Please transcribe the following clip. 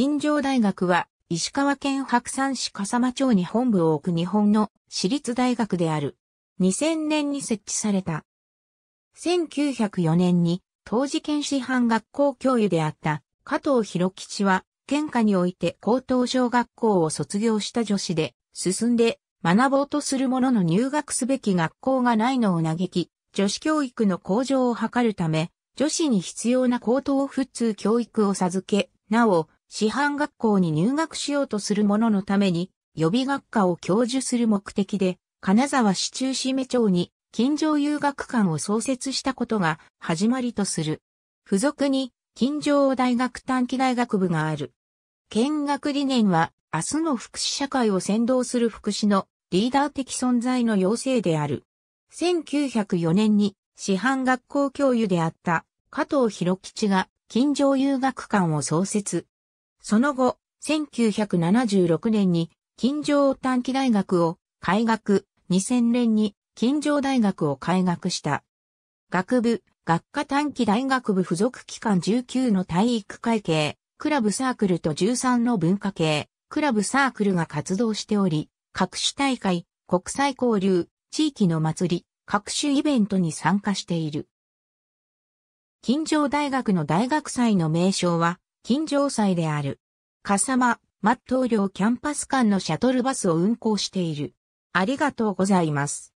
金城大学は、石川県白山市笠間町に本部を置く日本の私立大学である。2000年に設置された。1904年に、当時県師範学校教諭であった加藤博吉は、県下において高等小学校を卒業した女子で、進んで学ぼうとする者の入学すべき学校がないのを嘆き、女子教育の向上を図るため、女子に必要な高等普通教育を授け、なお、師範学校に入学しようとする者のために、予備学科を教授する目的で、金沢市中市目町に、近所遊学館を創設したことが始まりとする。付属に、近所大学短期大学部がある。見学理念は、明日の福祉社会を先導する福祉のリーダー的存在の要請である。1904年に、師範学校教諭であった加藤博吉が、近所遊学館を創設。その後、1976年に近城短期大学を開学、2000年に近城大学を開学した。学部、学科短期大学部附属機関19の体育会系、クラブサークルと13の文化系、クラブサークルが活動しており、各種大会、国際交流、地域の祭り、各種イベントに参加している。近城大学の大学祭の名称は、金城祭である。笠間、松東領キャンパス間のシャトルバスを運行している。ありがとうございます。